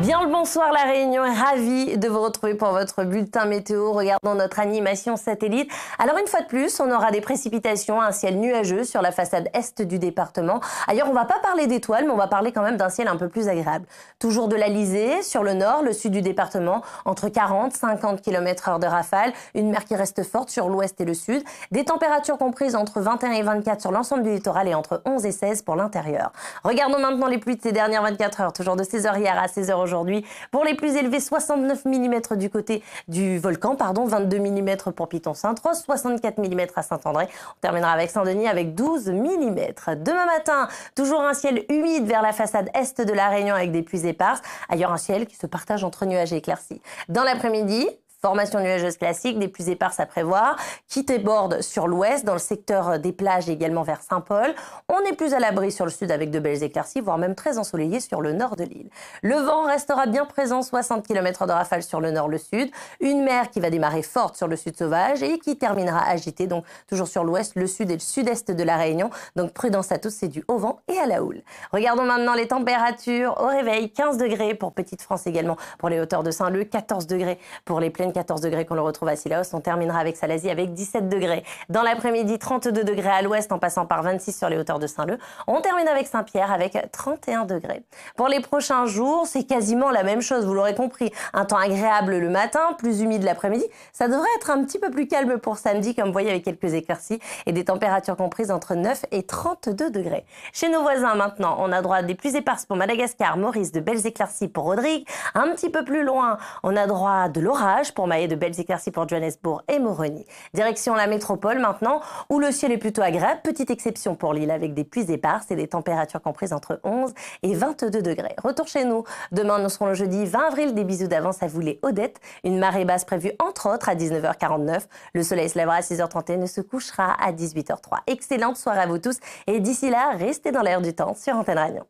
Bien le bonsoir La Réunion est ravie de vous retrouver pour votre bulletin météo. Regardons notre animation satellite. Alors une fois de plus, on aura des précipitations, un ciel nuageux sur la façade est du département. Ailleurs, on va pas parler d'étoiles, mais on va parler quand même d'un ciel un peu plus agréable. Toujours de l'Alizé sur le nord, le sud du département, entre 40 50 km heure de rafale, une mer qui reste forte sur l'ouest et le sud, des températures comprises entre 21 et 24 sur l'ensemble du littoral et entre 11 et 16 pour l'intérieur. Regardons maintenant les pluies de ces dernières 24 heures, toujours de 16h hier à 16h aujourd'hui. Pour les plus élevés, 69 mm du côté du volcan, pardon, 22 mm pour piton saint rose 64 mm à Saint-André. On terminera avec Saint-Denis avec 12 mm. Demain matin, toujours un ciel humide vers la façade est de la Réunion avec des pluies éparses. Ailleurs, un ciel qui se partage entre nuages et éclaircies. Dans l'après-midi, Formation nuageuse classique, des plus éparses à prévoir, qui déborde sur l'ouest, dans le secteur des plages également vers Saint-Paul. On est plus à l'abri sur le sud avec de belles éclaircies, voire même très ensoleillées sur le nord de l'île. Le vent restera bien présent, 60 km de rafale sur le nord, le sud. Une mer qui va démarrer forte sur le sud sauvage et qui terminera agitée, donc toujours sur l'ouest, le sud et le sud-est de la Réunion. Donc prudence à tous, c'est du au vent et à la houle. Regardons maintenant les températures. Au réveil, 15 degrés pour Petite France également, pour les hauteurs de Saint-Leu, 14 degrés pour les plaines 14 degrés qu'on le retrouve à Sillaos. On terminera avec Salazie avec 17 degrés. Dans l'après-midi, 32 degrés à l'ouest en passant par 26 sur les hauteurs de Saint-Leu. On termine avec Saint-Pierre avec 31 degrés. Pour les prochains jours, c'est quasiment la même chose, vous l'aurez compris. Un temps agréable le matin, plus humide l'après-midi. Ça devrait être un petit peu plus calme pour samedi, comme vous voyez, avec quelques éclaircies et des températures comprises entre 9 et 32 degrés. Chez nos voisins maintenant, on a droit des plus éparses pour Madagascar, Maurice, de belles éclaircies pour Rodrigue. Un petit peu plus loin, on a droit de l'orage pour pour de belles éclaircies pour Johannesburg et Moroni. Direction la métropole maintenant, où le ciel est plutôt agréable. Petite exception pour l'île avec des pluies éparses et des températures comprises entre 11 et 22 degrés. Retour chez nous. Demain, nous serons le jeudi 20 avril. Des bisous d'avance à vous les Odette. Une marée basse prévue entre autres à 19h49. Le soleil se lèvera à 6h30 et ne se couchera à 18h03. Excellente soirée à vous tous. Et d'ici là, restez dans l'air du temps sur Antenne Ragnon.